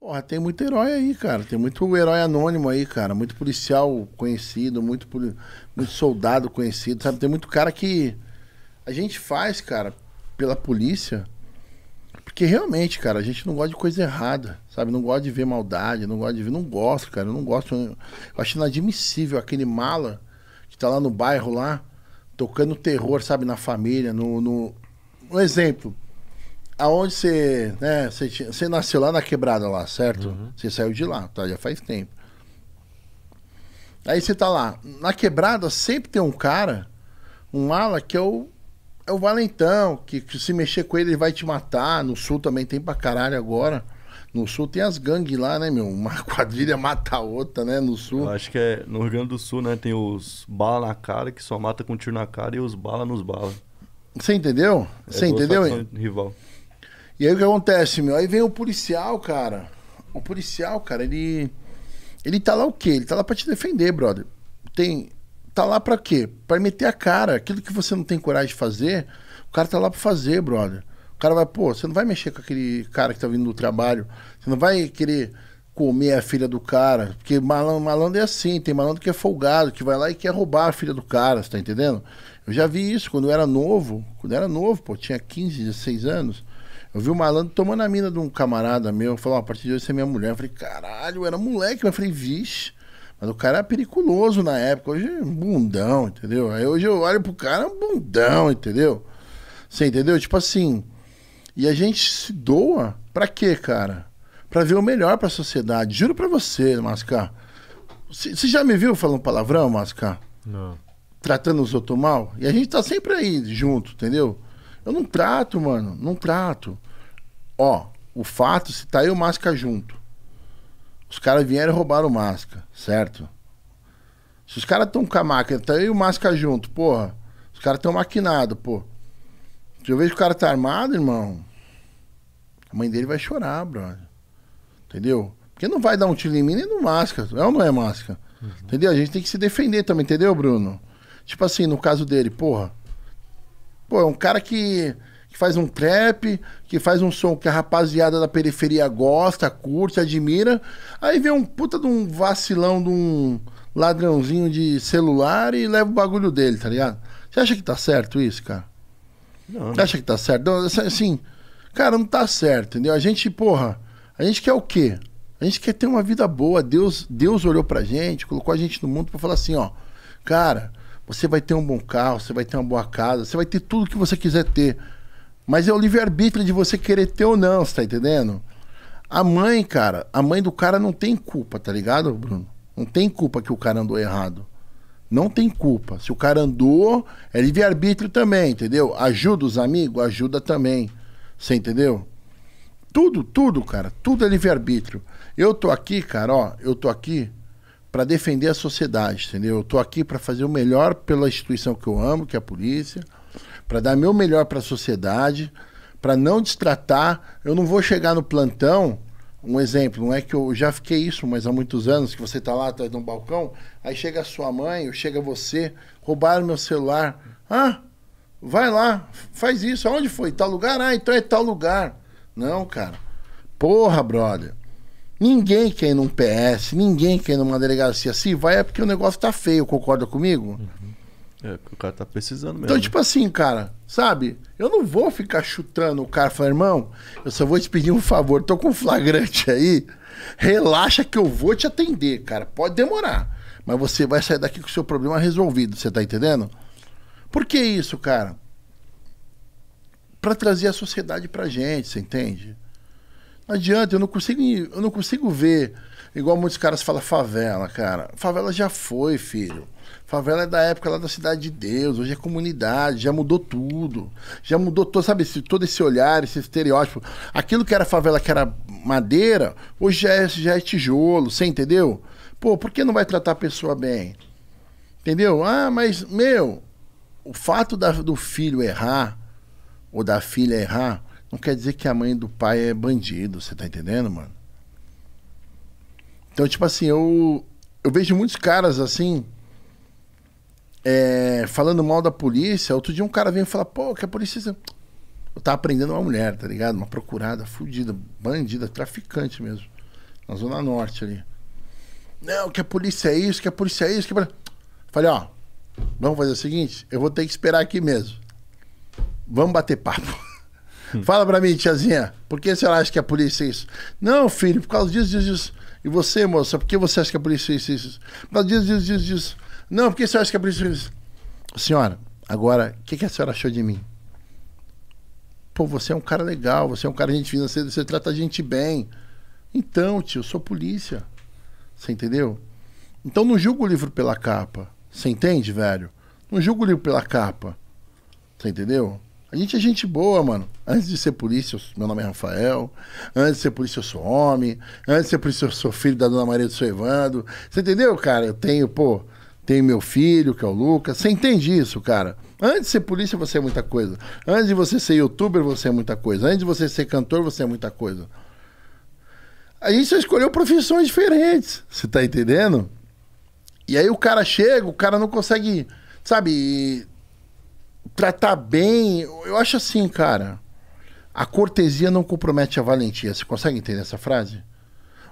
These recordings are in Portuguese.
Porra, tem muito herói aí, cara. Tem muito herói anônimo aí, cara. Muito policial conhecido, muito, poli... muito soldado conhecido, sabe? Tem muito cara que a gente faz, cara, pela polícia. Porque realmente, cara, a gente não gosta de coisa errada, sabe? Não gosta de ver maldade, não gosta de ver. Não gosto, cara. Eu não gosto. Eu acho inadmissível aquele mala que tá lá no bairro lá, tocando terror, sabe, na família, no. no... Um exemplo aonde você, né, você, tinha, você nasceu lá na quebrada lá, certo? Uhum. Você saiu de lá, tá? Já faz tempo. Aí você tá lá. Na quebrada sempre tem um cara, um ala que é o, é o valentão, que, que se mexer com ele ele vai te matar. No sul também tem pra caralho agora. No sul tem as gangues lá, né, meu? Uma quadrilha mata a outra, né? No sul. Eu acho que é no Rio Grande do Sul, né? Tem os bala na cara que só mata com tiro na cara e os bala nos bala. Você entendeu? É você é entendeu? Rival. E aí o que acontece, meu? Aí vem o policial, cara. O policial, cara, ele. Ele tá lá o quê? Ele tá lá pra te defender, brother. Tem. Tá lá pra quê? Pra meter a cara. Aquilo que você não tem coragem de fazer, o cara tá lá pra fazer, brother. O cara vai, pô, você não vai mexer com aquele cara que tá vindo do trabalho. Você não vai querer comer a filha do cara. Porque malandro, malandro é assim, tem malandro que é folgado, que vai lá e quer roubar a filha do cara, você tá entendendo? Eu já vi isso quando eu era novo. Quando eu era novo, pô, tinha 15, 16 anos. Eu vi o malandro tomando a mina de um camarada meu, falou, a partir de hoje você é minha mulher. Eu falei, caralho, eu era moleque. Eu falei, vixe. Mas o cara era periculoso na época. Hoje é bundão, entendeu? Aí hoje eu olho pro cara, é um bundão, entendeu? Você entendeu? Tipo assim. E a gente se doa pra quê, cara? Pra ver o melhor pra sociedade. Juro pra você, Mascar. Você já me viu falando palavrão, Mascar? Não. Tratando os outros mal? E a gente tá sempre aí junto, entendeu? Eu não trato, mano. Não trato. Ó, o fato se tá aí e o Masca junto. Os caras vieram e roubaram o Masca, certo? Se os caras estão com a máquina, tá aí e o Masca junto, porra. Os caras estão maquinado, pô. Se eu vejo que o cara tá armado, irmão, a mãe dele vai chorar, brother. Entendeu? Porque não vai dar um tiro em mim nem no Masca. É ou não é Masca? Uhum. Entendeu? A gente tem que se defender também, entendeu, Bruno? Tipo assim, no caso dele, porra, Pô, é um cara que, que faz um trap, que faz um som que a rapaziada da periferia gosta, curte, admira. Aí vem um puta de um vacilão, de um ladrãozinho de celular e leva o bagulho dele, tá ligado? Você acha que tá certo isso, cara? Não. Você acha que tá certo? Assim, assim, cara, não tá certo, entendeu? A gente, porra, a gente quer o quê? A gente quer ter uma vida boa. Deus, Deus olhou pra gente, colocou a gente no mundo para falar assim, ó, cara, você vai ter um bom carro, você vai ter uma boa casa, você vai ter tudo que você quiser ter. Mas é o livre-arbítrio de você querer ter ou não, você tá entendendo? A mãe, cara, a mãe do cara não tem culpa, tá ligado, Bruno? Não tem culpa que o cara andou errado. Não tem culpa. Se o cara andou, é livre-arbítrio também, entendeu? Ajuda os amigos, ajuda também. Você entendeu? Tudo, tudo, cara. Tudo é livre-arbítrio. Eu tô aqui, cara, ó. Eu tô aqui para defender a sociedade, entendeu? Eu estou aqui para fazer o melhor pela instituição que eu amo, que é a polícia, para dar meu melhor para a sociedade, para não destratar. Eu não vou chegar no plantão, um exemplo, não é que eu já fiquei isso, mas há muitos anos que você está lá atrás de um balcão, aí chega a sua mãe, chega você, roubaram meu celular. Ah, vai lá, faz isso. Aonde foi? Tal lugar? Ah, então é tal lugar. Não, cara. Porra, brother. Ninguém quer ir num PS, ninguém quer ir numa delegacia. Se vai é porque o negócio tá feio, concorda comigo? Uhum. É, porque o cara tá precisando então, mesmo. Então, tipo assim, cara, sabe? Eu não vou ficar chutando o cara e falar, irmão, eu só vou te pedir um favor, tô com flagrante aí, relaxa que eu vou te atender, cara. Pode demorar, mas você vai sair daqui com o seu problema resolvido, você tá entendendo? Por que isso, cara? Pra trazer a sociedade pra gente, você entende? Não adianta, eu não consigo, eu não consigo ver. Igual muitos caras falam favela, cara. Favela já foi, filho. Favela é da época lá da Cidade de Deus, hoje é comunidade, já mudou tudo. Já mudou todo, sabe, esse, todo esse olhar, esse estereótipo. Aquilo que era favela, que era madeira, hoje já é, já é tijolo, você entendeu? Pô, por que não vai tratar a pessoa bem? Entendeu? Ah, mas, meu, o fato da, do filho errar, ou da filha errar, não quer dizer que a mãe do pai é bandido, você tá entendendo, mano? Então, tipo assim, eu, eu vejo muitos caras assim, é, falando mal da polícia. Outro dia um cara vem e fala, pô, que a polícia. Tá- eu tava prendendo uma mulher, tá ligado? Uma procurada, fudida, bandida, traficante mesmo. Na Zona Norte ali. Não, que a polícia é isso, que a polícia é isso, que. Falei, ó, vamos fazer o seguinte, eu vou ter que esperar aqui mesmo. Vamos bater papo. Hum. Fala para mim, tiazinha, por que você acha que a polícia é isso? Não, filho, por causa disso, disso, disso. E você, moça, por que você acha que a polícia é isso, isso? Por causa disso, disso, disso, disso. Não, por que você acha que a polícia é isso? Senhora, agora, o que, que a senhora achou de mim? Pô, você é um cara legal, você é um cara gente financeira, você trata a gente bem. Então, tio, eu sou polícia. Você entendeu? Então não julga o livro pela capa. Você entende, velho? Não julga o livro pela capa. Você entendeu? A gente é gente boa, mano. Antes de ser polícia, eu... meu nome é Rafael. Antes de ser polícia, eu sou homem. Antes de ser polícia, eu sou filho da Dona Maria do Evandro. Você entendeu, cara? Eu tenho, pô, tenho meu filho, que é o Lucas. Você entende isso, cara? Antes de ser polícia, você é muita coisa. Antes de você ser youtuber, você é muita coisa. Antes de você ser cantor, você é muita coisa. A gente só escolheu profissões diferentes. Você tá entendendo? E aí o cara chega, o cara não consegue, sabe? tratar tá bem. Eu acho assim, cara. A cortesia não compromete a valentia. Você consegue entender essa frase?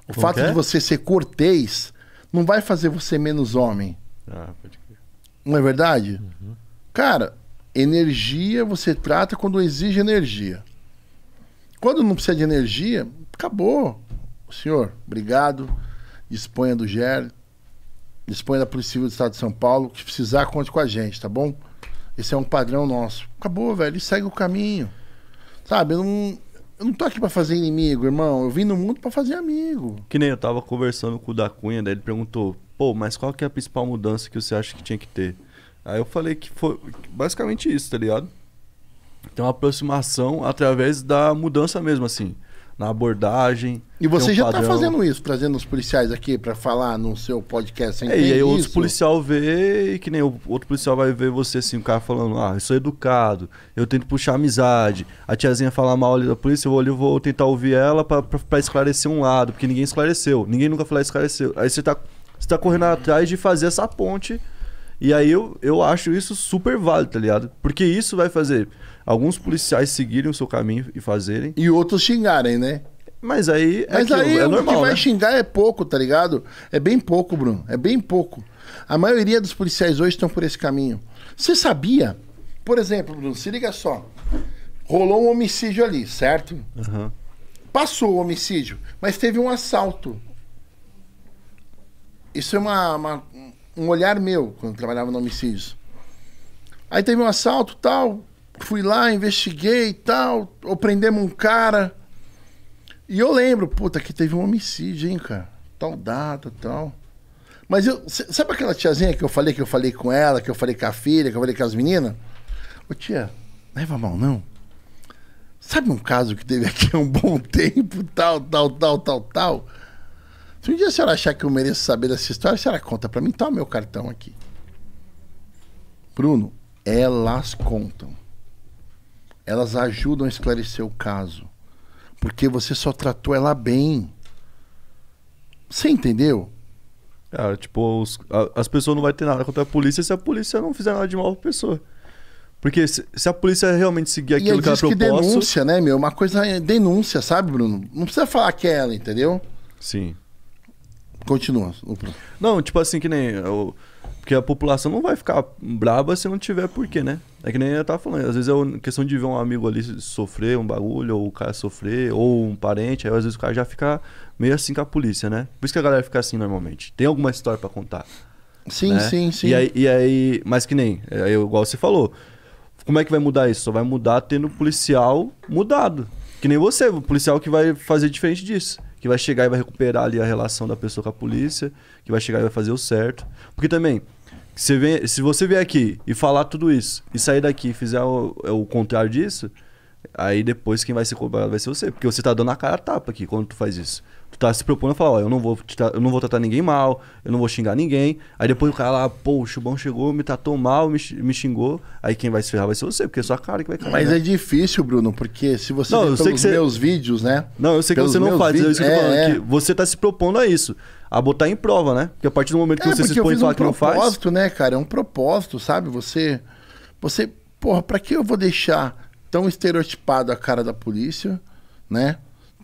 O fato de é? você ser cortês não vai fazer você menos homem. Ah, pode crer. Não é verdade? Uhum. Cara, energia você trata quando exige energia. Quando não precisa de energia, acabou. Senhor, obrigado. Disponha do GER, disponha da Polícia Civil do Estado de São Paulo. Se precisar, conte com a gente, tá bom? Esse é um padrão nosso. Acabou, velho. E segue o caminho. Sabe? Eu não, eu não tô aqui pra fazer inimigo, irmão. Eu vim no mundo pra fazer amigo. Que nem eu tava conversando com o da Cunha, daí ele perguntou: pô, mas qual que é a principal mudança que você acha que tinha que ter? Aí eu falei que foi basicamente isso, tá ligado? Tem uma aproximação através da mudança mesmo, assim na abordagem. E você um já está fazendo isso, trazendo os policiais aqui para falar no seu podcast. é, e aí isso? outro policial vê e que nem o outro policial vai ver você assim, o cara falando, ah, eu sou educado, eu tento puxar amizade, a tiazinha fala mal ali da polícia, eu vou ali, eu vou tentar ouvir ela para esclarecer um lado, porque ninguém esclareceu, ninguém nunca falou esclareceu. Aí você está você tá correndo atrás de fazer essa ponte e aí eu, eu acho isso super válido, tá ligado? Porque isso vai fazer alguns policiais seguirem o seu caminho e fazerem. E outros xingarem, né? Mas aí é, Mas aquilo, aí, é normal. O que vai né? xingar é pouco, tá ligado? É bem pouco, Bruno. É bem pouco. A maioria dos policiais hoje estão por esse caminho. Você sabia? Por exemplo, Bruno, se liga só. Rolou um homicídio ali, certo? Uhum. Passou o homicídio, mas teve um assalto. Isso é uma, uma, um olhar meu quando trabalhava no homicídio. Aí teve um assalto tal, fui lá, investiguei tal, prendemos um cara. E eu lembro, puta, que teve um homicídio, hein, cara? Tal data, tal. Mas eu. Sabe aquela tiazinha que eu falei, que eu falei com ela, que eu falei com a filha, que eu falei com as meninas? Ô tia, leva mal não. Sabe um caso que teve aqui há um bom tempo, tal, tal, tal, tal, tal? Se um dia a senhora achar que eu mereço saber dessa história, a senhora conta para mim, tá o meu cartão aqui. Bruno, elas contam. Elas ajudam a esclarecer o caso. Porque você só tratou ela bem. Você entendeu? Cara, ah, tipo, os, a, as pessoas não vão ter nada contra a polícia se a polícia não fizer nada de mal pra pessoa. Porque se, se a polícia realmente seguir aquilo e que ela proposta... que denúncia, né, meu? Uma coisa é denúncia, sabe, Bruno? Não precisa falar que é ela, entendeu? Sim. Continua. Não, tipo assim, que nem. Eu, porque a população não vai ficar braba se não tiver porquê, né? É que nem eu tava falando. Às vezes é questão de ver um amigo ali sofrer um bagulho, ou o cara sofrer, ou um parente. Aí às vezes o cara já fica meio assim com a polícia, né? Por isso que a galera fica assim normalmente. Tem alguma história para contar. Sim, né? sim, sim. E aí, e aí, mas que nem, é, igual você falou. Como é que vai mudar isso? Só vai mudar tendo policial mudado. Que nem você, o policial que vai fazer diferente disso que vai chegar e vai recuperar ali a relação da pessoa com a polícia, que vai chegar e vai fazer o certo. Porque também, vem, se você vier aqui e falar tudo isso e sair daqui e fizer o, é o contrário disso, aí depois quem vai ser cobrado vai ser você. Porque você tá dando a cara a tapa aqui quando tu faz isso. Tu tá se propondo a falar, ó, eu não, vou eu não vou tratar ninguém mal, eu não vou xingar ninguém. Aí depois o cara lá, pô, o Chubão chegou, me tratou mal, me, me xingou. Aí quem vai se ferrar vai ser você, porque é sua cara que vai cair. Mas né? é difícil, Bruno, porque se você não, eu sei que você... vídeos, né? Não, eu sei que você não faz, vídeos, é isso que eu tô falando. É. Que é. você tá se propondo a isso a botar em prova, né? Porque a partir do momento que é, você se expõe e fala um que não faz. É um propósito, né, cara? É um propósito, sabe? Você. Você. Porra, pra que eu vou deixar tão estereotipado a cara da polícia, né?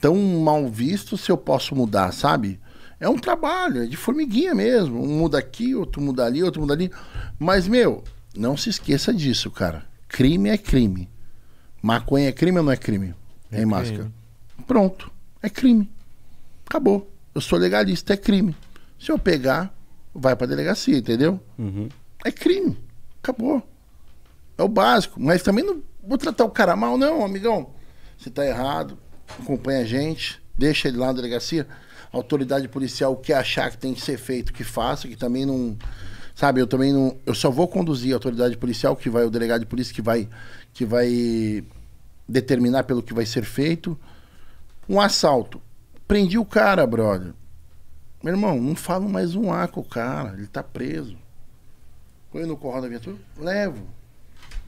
tão mal visto se eu posso mudar, sabe? É um trabalho, é de formiguinha mesmo. Um muda aqui, outro muda ali, outro muda ali. Mas, meu, não se esqueça disso, cara. Crime é crime. Maconha é crime ou não é crime? É, máscara. Pronto. É crime. Acabou. Eu sou legalista, é crime. Se eu pegar, vai pra delegacia, entendeu? Uhum. É crime. Acabou. É o básico. Mas também não vou tratar o cara mal, não, amigão. Você tá errado acompanha a gente, deixa ele lá na delegacia. autoridade policial, o que achar que tem que ser feito, que faça, que também não. Sabe, eu também não. Eu só vou conduzir a autoridade policial, que vai, o delegado de polícia que vai, que vai determinar pelo que vai ser feito. Um assalto. Prendi o cara, brother. Meu irmão, não falo mais um A com o cara, ele tá preso. Põe no corral da viatura, levo.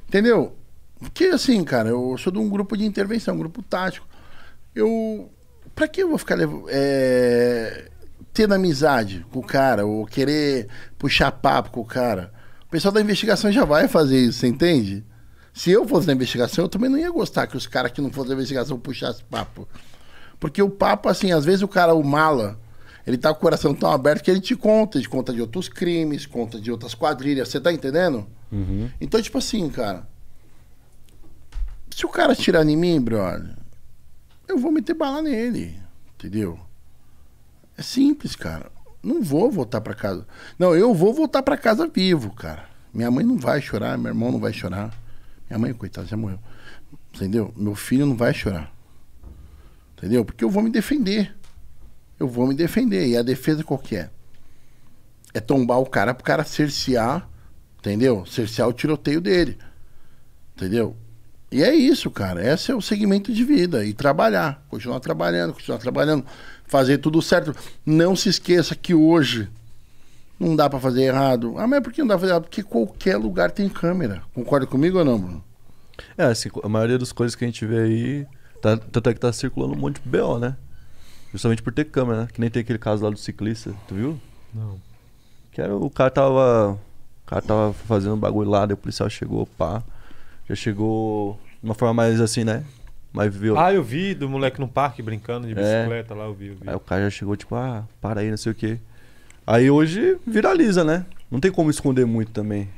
Entendeu? Porque assim, cara, eu sou de um grupo de intervenção, um grupo tático eu. Pra que eu vou ficar levando. É, tendo amizade com o cara, ou querer puxar papo com o cara? O pessoal da investigação já vai fazer isso, você entende? Se eu fosse na investigação, eu também não ia gostar que os caras que não fossem na investigação puxassem papo. Porque o papo, assim, às vezes o cara, o mala, ele tá com o coração tão aberto que ele te conta, ele conta de outros crimes, conta de outras quadrilhas, você tá entendendo? Uhum. Então, tipo assim, cara. Se o cara tirar em mim, brother, eu vou meter bala nele. Entendeu? É simples, cara. Não vou voltar para casa. Não, eu vou voltar para casa vivo, cara. Minha mãe não vai chorar, meu irmão não vai chorar. Minha mãe, coitada, já morreu. Entendeu? Meu filho não vai chorar. Entendeu? Porque eu vou me defender. Eu vou me defender. E a defesa qual que é? É tombar o cara pro cara cercear, entendeu? Cercear o tiroteio dele. Entendeu? E é isso, cara. Esse é o segmento de vida. E trabalhar, continuar trabalhando, continuar trabalhando, fazer tudo certo. Não se esqueça que hoje não dá para fazer errado. Ah, mas por que não dá pra fazer errado? Porque qualquer lugar tem câmera. Concorda comigo ou não, mano É, assim, a maioria das coisas que a gente vê aí, tá, tanto é que tá circulando um monte de BO, né? Justamente por ter câmera, né? Que nem tem aquele caso lá do ciclista, tu viu? Não. Que era, o cara tava. O cara tava fazendo um bagulho lá, daí o policial chegou, pá já chegou de uma forma mais assim, né? mais viu. Ah, eu vi do moleque no parque brincando de é. bicicleta é. lá, eu vi, eu vi. Aí o cara já chegou, tipo, ah, para aí, não sei o quê. Aí hoje viraliza, né? Não tem como esconder muito também.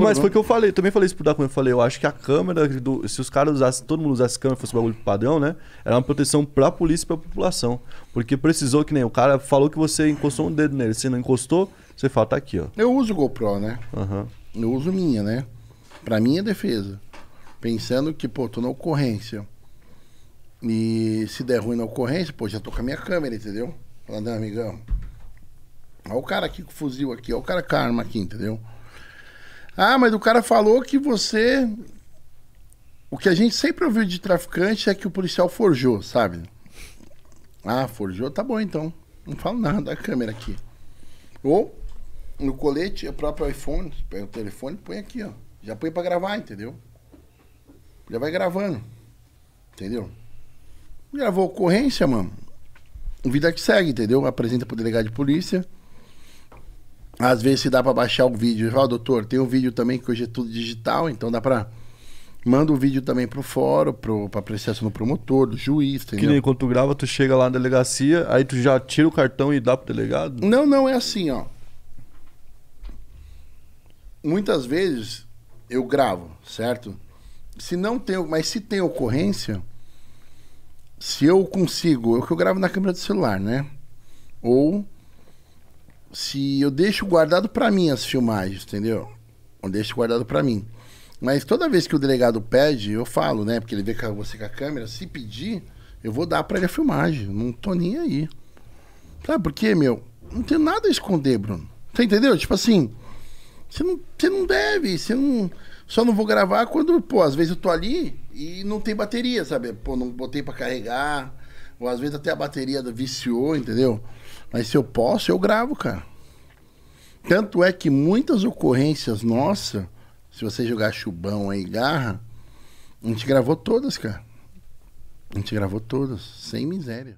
mas foi o que eu falei, também falei isso pro quando eu falei, eu acho que a câmera, do, se os caras usassem, todo mundo usasse câmera, fosse um bagulho padrão, né? Era uma proteção pra polícia e pra população. Porque precisou que nem o cara falou que você encostou um dedo nele, se não encostou, você fala, tá aqui, ó. Eu uso GoPro, né? Aham. Uhum. Eu uso minha, né? para minha é defesa, pensando que, pô, tô na ocorrência. E se der ruim na ocorrência, pô, já tô com a minha câmera, entendeu? Falando, amigão, olha o cara aqui com fuzil aqui, olha o cara com a arma aqui, entendeu? Ah, mas o cara falou que você. O que a gente sempre ouviu de traficante é que o policial forjou, sabe? Ah, forjou, tá bom então. Não falo nada, a câmera aqui. Ou no colete, o próprio iPhone, pega o telefone e põe aqui, ó. Já põe pra gravar, entendeu? Já vai gravando. Entendeu? Gravou ocorrência, mano. Vida que segue, entendeu? Apresenta pro delegado de polícia. Às vezes se dá pra baixar o vídeo. Ó, oh, doutor, tem um vídeo também que hoje é tudo digital, então dá pra. Manda o vídeo também pro fórum, pro, pra processo do promotor, do juiz, entendeu? Que nem quando tu grava, tu chega lá na delegacia, aí tu já tira o cartão e dá pro delegado? Não, não, é assim, ó. Muitas vezes eu gravo, certo? Se não tem, mas se tem ocorrência, se eu consigo, eu é que eu gravo na câmera do celular, né? Ou se eu deixo guardado para mim as filmagens, entendeu? Eu deixo guardado para mim. Mas toda vez que o delegado pede, eu falo, né? Porque ele vê é você com a câmera, se pedir, eu vou dar para ele a filmagem. Não tô nem aí. Sabe por quê, meu? Não tem nada a esconder, Bruno. Você entendeu? Tipo assim, você não, você não deve, você não. Só não vou gravar quando, pô, às vezes eu tô ali e não tem bateria, sabe? Pô, não botei para carregar. Ou às vezes até a bateria viciou, entendeu? Mas se eu posso, eu gravo, cara. Tanto é que muitas ocorrências nossas, se você jogar chubão aí, garra, a gente gravou todas, cara. A gente gravou todas, sem miséria.